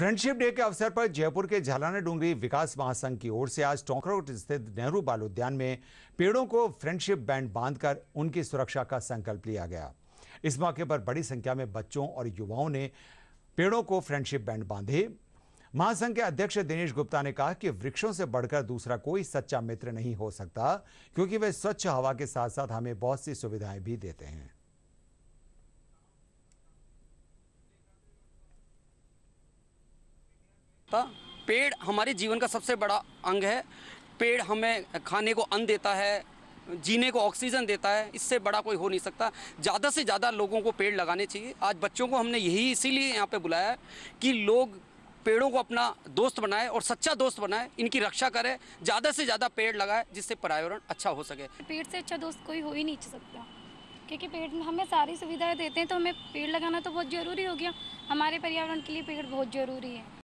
friendship day के अवसर पर जयपुर के झालाना डूंगरी विकास महासंघ की ओर से आज टोंकरोट स्थित नेहरू बाल उद्यान में पेड़ों को फ्रेंडशिप बैंड बांधकर उनकी सुरक्षा का संकल्प लिया गया इस मौके पर बड़ी संख्या में बच्चों और युवाओं ने पेड़ों को फ्रेंडशिप बैंड बांधे महासंघ के अध्यक्ष दिनेश गुप्ता ने कहा कि वृक्षों से बढ़कर दूसरा कोई सच्चा मित्र नहीं हो सकता क्योंकि वे स्वच्छ हवा के साथ साथ हमें बहुत सी सुविधाएं भी देते हैं सकता पेड़ हमारे जीवन का सबसे बड़ा अंग है पेड़ हमें खाने को अन्न देता है जीने को ऑक्सीजन देता है इससे बड़ा कोई हो नहीं सकता ज़्यादा से ज़्यादा लोगों को पेड़ लगाने चाहिए आज बच्चों को हमने यही इसीलिए यहाँ पे बुलाया कि लोग पेड़ों को अपना दोस्त बनाए और सच्चा दोस्त बनाए इनकी रक्षा करें ज़्यादा से ज़्यादा पेड़ लगाए जिससे पर्यावरण अच्छा हो सके पेड़ से अच्छा दोस्त कोई हो ही नहीं सकता क्योंकि पेड़ हमें सारी सुविधाएं देते हैं तो हमें पेड़ लगाना तो बहुत ज़रूरी हो गया हमारे पर्यावरण के लिए पेड़ बहुत ज़रूरी है